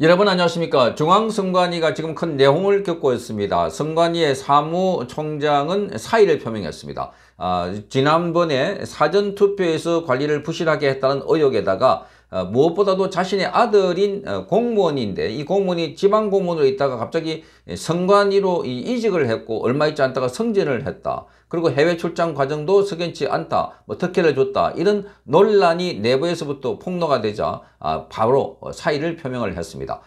여러분 안녕하십니까 중앙선관위가 지금 큰 내홍을 겪고 있습니다 선관위의 사무총장은 사의를 표명했습니다 아, 지난번에 사전투표에서 관리를 부실하게 했다는 의혹에다가 어, 무엇보다도 자신의 아들인 어, 공무원인데 이 공무원이 지방 공무원으로 있다가 갑자기 성관위로 예, 이직을 했고 얼마 있지 않다가 승진을 했다. 그리고 해외 출장 과정도 석연치 않다. 뭐 특혜를 줬다. 이런 논란이 내부에서부터 폭로가 되자 아, 바로 어, 사의를 표명을 했습니다.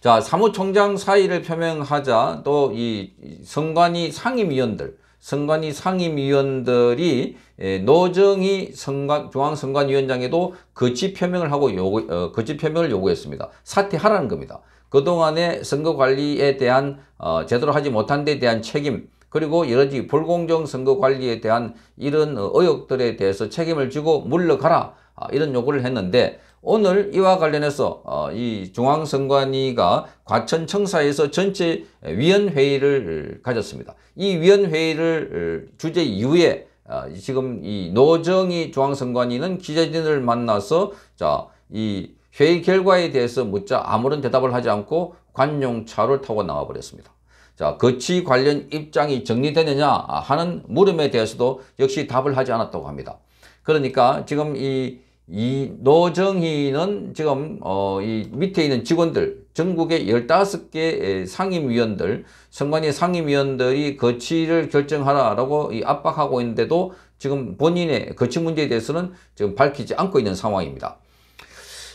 자 사무총장 사의를 표명하자 또 이성관위 상임위원들 선관위 상임위원들이 예, 노정희 선관, 중앙선관위원장에도 거치 표명을 하고 요구, 어, 거치 표명을 요구했습니다. 사퇴하라는 겁니다. 그동안의 선거관리에 대한 어, 제대로 하지 못한 데 대한 책임 그리고 여러지 불공정 선거관리에 대한 이런 어, 의혹들에 대해서 책임을 지고 물러가라 아, 이런 요구를 했는데 오늘 이와 관련해서 어, 이 중앙선관위가 과천청사에서 전체 위원회의를 가졌습니다. 이 위원회의를 어, 주제 이후에 어, 지금 이 노정희 중앙선관위는 기자진을 만나서 자 이 회의 결과에 대해서 묻자 아무런 대답을 하지 않고 관용차를 타고 나와버렸습니다. 자, 거치 관련 입장이 정리되느냐 하는 물음에 대해서도 역시 답을 하지 않았다고 합니다. 그러니까 지금 이이 노정희는 지금 어, 이 밑에 있는 직원들 전국의 15개 상임위원들 선관위 상임위원들이 거취를 결정하라라고 이 압박하고 있는데도 지금 본인의 거취 문제에 대해서는 지금 밝히지 않고 있는 상황입니다.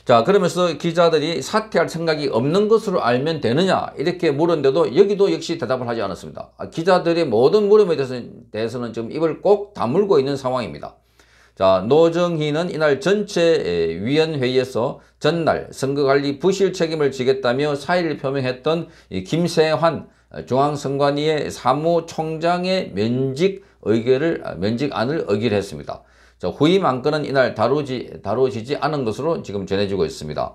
자 그러면서 기자들이 사퇴할 생각이 없는 것으로 알면 되느냐 이렇게 물었는데도 여기도 역시 대답을 하지 않았습니다. 아, 기자들의 모든 물음에 대해서는, 대해서는 지금 입을 꼭 다물고 있는 상황입니다. 자, 노정희는 이날 전체 위원회의에서 전날 선거관리 부실 책임을 지겠다며 사의를 표명했던 김세환 중앙선관위의 사무총장의 면직 의결을 면직안을 의결했습니다. 자, 후임 안건은 이날 다루지 다루지지 않은 것으로 지금 전해지고 있습니다.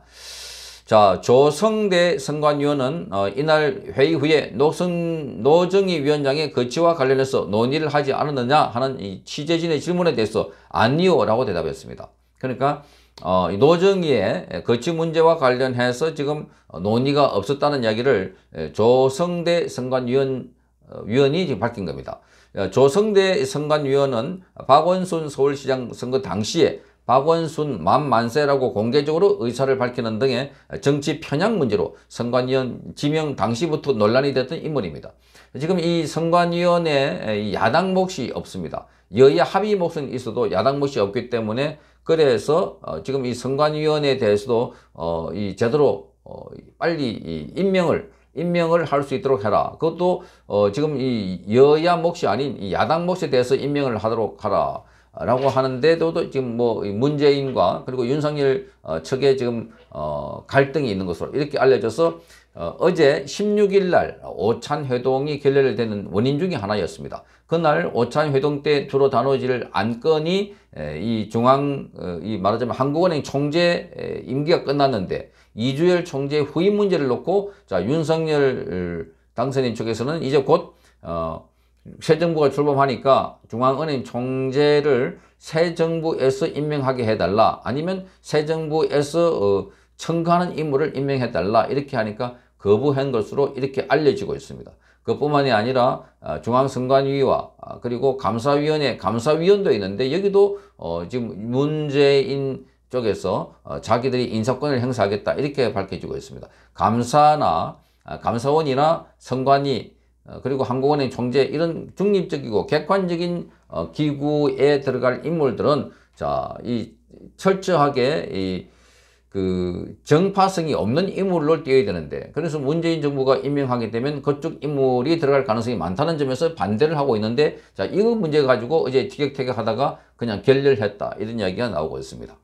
자, 조성대 선관위원은 어, 이날 회의 후에 노승 노정희 위원장의 거취와 관련해서 논의를 하지 않았느냐 하는 이 취재진의 질문에 대해서 아니요라고 대답했습니다. 그러니까 어, 노정희의 거취 문제와 관련해서 지금 논의가 없었다는 이야기를 조성대 선관위원 어, 위원이 지금 밝힌 겁니다. 어, 조성대 선관위원은 박원순 서울시장 선거 당시에 박원순 만만세라고 공개적으로 의사를 밝히는 등의 정치 편향 문제로 선관위원 지명 당시부터 논란이 됐던 인물입니다. 지금 이 선관위원회 야당 몫이 없습니다. 여야 합의 몫은 있어도 야당 몫이 없기 때문에 그래서 어, 지금 이 선관위원회에 대해서도 어 이 제대로 어 빨리 이 임명을 임명을 할 수 있도록 해라. 그것도 어, 지금 이 여야 몫이 아닌 이 야당 몫에 대해서 임명을 하도록 하라. 라고 하는데도 지금 뭐 문재인과 그리고 윤석열 어, 측에 지금 어 갈등이 있는 것으로 이렇게 알려져서 어, 어제 16일 날 오찬 회동이 결렬 되는 원인 중에 하나였습니다. 그날 오찬 회동 때 주로 다뤄질 안건이 이 중앙 어, 이 말하자면 한국은행 총재 임기가 끝났는데 이주열 총재 후임 문제를 놓고 자 윤석열 당선인 측에서는 이제 곧 어, 새 정부가 출범하니까 중앙은행 총재를 새 정부에서 임명하게 해달라 아니면 새 정부에서 어, 청구하는 임무를 임명해달라 이렇게 하니까 거부한 것으로 이렇게 알려지고 있습니다. 그뿐만이 아니라 아, 중앙선관위와 아, 그리고 감사위원회 감사위원도 있는데 여기도 어, 지금 문재인 쪽에서 어, 자기들이 인사권을 행사하겠다 이렇게 밝혀지고 있습니다. 감사나 아, 감사원이나 선관위 어, 그리고 한국은행 총재 이런 중립적이고 객관적인 어, 기구에 들어갈 인물들은 자이 철저하게 이 그 정파성이 없는 인물로 띄어야 되는데 그래서 문재인 정부가 임명하게 되면 그쪽 인물이 들어갈 가능성이 많다는 점에서 반대를 하고 있는데 자 이거 문제 가지고 이제 티격태격 하다가 그냥 결렬했다 이런 이야기가 나오고 있습니다.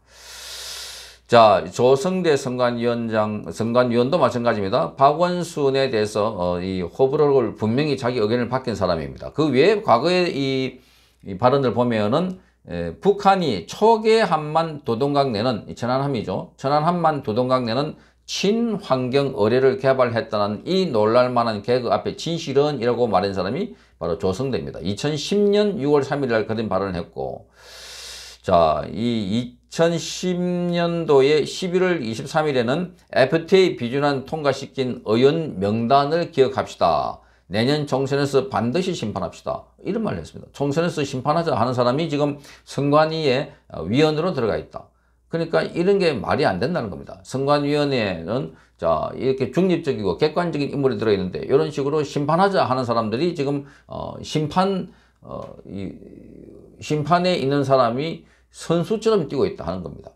자, 조성대 선관위원장, 선관위원도 마찬가지입니다. 박원순에 대해서 어, 이 호불호를 분명히 자기 의견을 바뀐 사람입니다. 그 외에 과거의 이, 이발언을 보면은 에, 북한이 초계 한만 도동강 내는 천안함이죠. 천안함만 도동강 내는 친환경 의뢰를 개발했다는 이 놀랄만한 개그 앞에 진실은 이라고 말한 사람이 바로 조성대입니다. 2010년 6월 3일 날 그런 발언을 했고 자, 이, 이 2010년도에 11월 23일에는 FTA 비준안 통과시킨 의원 명단을 기억합시다. 내년 총선에서 반드시 심판합시다. 이런 말을 했습니다. 총선에서 심판하자 하는 사람이 지금 선관위의 어, 위원으로 들어가 있다. 그러니까 이런 게 말이 안 된다는 겁니다. 선관위원회는 자 이렇게 중립적이고 객관적인 인물이 들어있는데 이런 식으로 심판하자 하는 사람들이 지금 어, 심판 어, 이, 심판에 있는 사람이 선수처럼 뛰고 있다 하는 겁니다.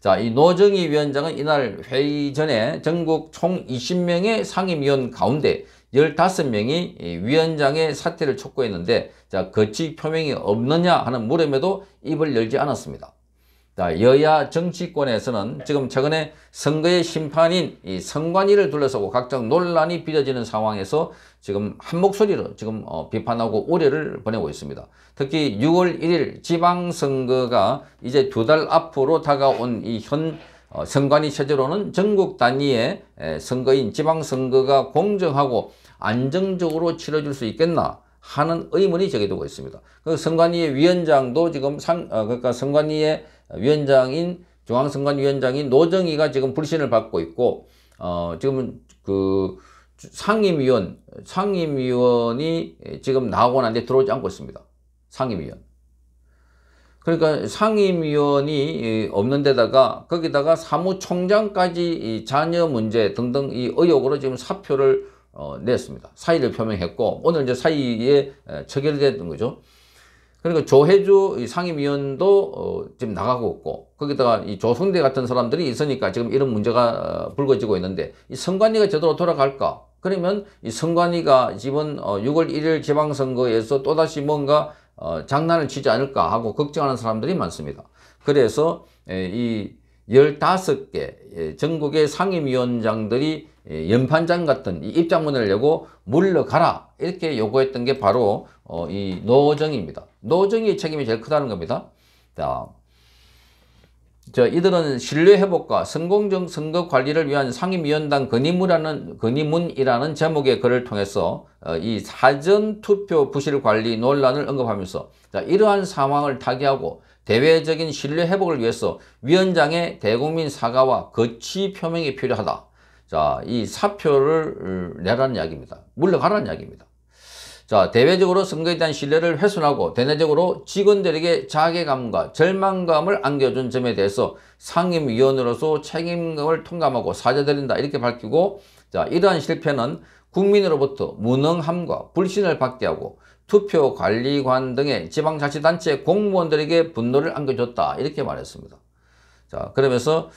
자, 이 노정희 위원장은 이날 회의 전에 전국 총 20명의 상임위원 가운데 15명이 위원장의 사퇴를 촉구했는데 자, 거치 표명이 없느냐 하는 물음에도 입을 열지 않았습니다. 자, 여야 정치권에서는 지금 최근에 선거의 심판인 이 선관위를 둘러싸고 각종 논란이 빚어지는 상황에서 지금 한 목소리로 지금 어, 비판하고 우려를 보내고 있습니다. 특히 6월 1일 지방선거가 이제 두 달 앞으로 다가온 이현 어, 선관위 체제로는 전국 단위의 에, 선거인 지방선거가 공정하고 안정적으로 치러질 수 있겠나 하는 의문이 제기되고 있습니다. 그 선관위의 위원장도 지금 상, 어, 그러니까 선관위의 위원장인 중앙선관위원장인 노정희가 지금 불신을 받고 있고 어, 지금은 그 상임위원 상임위원이 지금 나오고 난데 들어오지 않고 있습니다. 상임위원. 그러니까 상임위원이 없는 데다가 거기다가 사무총장까지 이 자녀 문제 등등 이 의혹으로 지금 사표를 어, 냈습니다. 사의를 표명했고 오늘 이제 사의에 체결됐던 거죠. 그러니 조혜주 상임위원도 어, 지금 나가고 있고 거기다가 이 조성대 같은 사람들이 있으니까 지금 이런 문제가 어, 불거지고 있는데 이 선관위가 제대로 돌아갈까? 그러면 이 선관위가 지번 어, 6월 1일 지방선거에서 또다시 뭔가 어, 장난을 치지 않을까 하고 걱정하는 사람들이 많습니다. 그래서 에, 이 15개 전국의 상임위원장들이 예, 연판장 같은 입장문을 내고 물러가라 이렇게 요구했던 게 바로 어, 이 노정입니다. 노정의 책임이 제일 크다는 겁니다. 자, 저 이들은 신뢰 회복과 성공적 선거 관리를 위한 상임위원단 건의문이라는 건의문이라는 제목의 글을 통해서 어, 이 사전 투표 부실 관리 논란을 언급하면서 자, 이러한 상황을 타개하고 대외적인 신뢰 회복을 위해서 위원장의 대국민 사과와 거취 표명이 필요하다. 자, 이 사표를 음, 내라는 이야기입니다. 물러가라는 이야기입니다. 자, 대외적으로 선거에 대한 신뢰를 훼손하고 대내적으로 직원들에게 자괴감과 절망감을 안겨준 점에 대해서 상임위원으로서 책임감을 통감하고 사죄드린다 이렇게 밝히고 자, 이러한 실패는 국민으로부터 무능함과 불신을 받게 하고 투표관리관 등의 지방자치단체 공무원들에게 분노를 안겨줬다 이렇게 말했습니다. 자 그러면서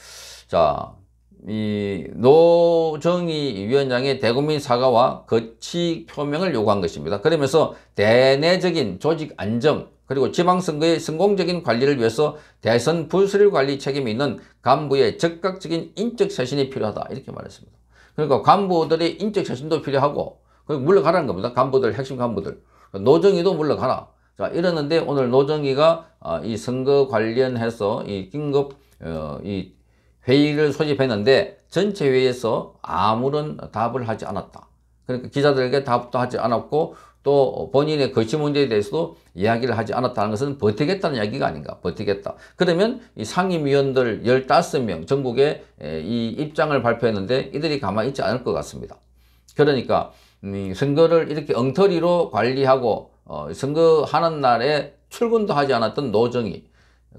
자이 노정희 위원장의 대국민 사과와 거치 표명을 요구한 것입니다. 그러면서 대내적인 조직 안정 그리고 지방선거의 성공적인 관리를 위해서 대선 분수를 관리 책임이 있는 간부의 적극적인 인적 쇄신이 필요하다 이렇게 말했습니다. 그러니까 간부들의 인적 쇄신도 필요하고 물러가라는 겁니다. 간부들 핵심 간부들 노정희도 물러가라. 자 이러는데 오늘 노정희가 아, 이 선거 관련해서 이 긴급 어, 이 회의를 소집했는데 전체 회의에서 아무런 답을 하지 않았다. 그러니까 기자들에게 답도 하지 않았고 또 본인의 거취 문제에 대해서도 이야기를 하지 않았다는 것은 버티겠다는 이야기가 아닌가 버티겠다 그러면 이 상임위원들 15명 전국에 이 입장을 발표했는데 이들이 가만히 있지 않을 것 같습니다 그러니까 음, 선거를 이렇게 엉터리로 관리하고 어, 선거하는 날에 출근도 하지 않았던 노정이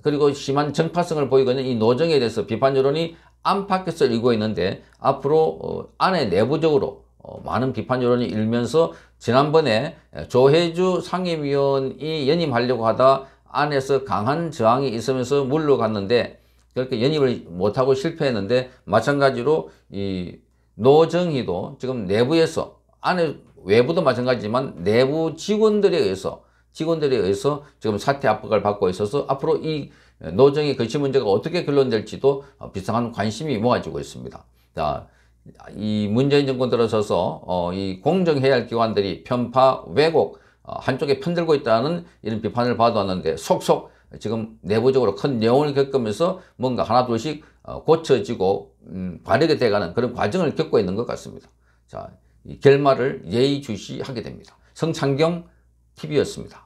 그리고 심한 정파성을 보이고 있는 이 노정에 대해서 비판 여론이 안팎에서 일고 있는데 앞으로 어, 안에 내부적으로 어, 많은 비판 여론이 일면서 지난번에 조혜주 상임위원이 연임하려고 하다 안에서 강한 저항이 있으면서 물러갔는데 그렇게 연임을 못하고 실패했는데 마찬가지로 이 노정희도 지금 내부에서 안에 외부도 마찬가지지만 내부 직원들에 의해서 직원들에 의해서 지금 사태 압박을 받고 있어서 앞으로 이 노정의 거치 문제가 어떻게 결론될지도 비상한 관심이 모아지고 있습니다. 자, 이 문재인 정권 들어서서 어, 이 공정해야 할 기관들이 편파, 왜곡, 어, 한쪽에 편들고 있다는 이런 비판을 받아왔는데 속속 지금 내부적으로 큰내용을 겪으면서 뭔가 하나둘씩 어, 고쳐지고 음, 관리가 돼가는 그런 과정을 겪고 있는 것 같습니다. 자, 이 결말을 예의주시하게 됩니다. 성창경 TV였습니다.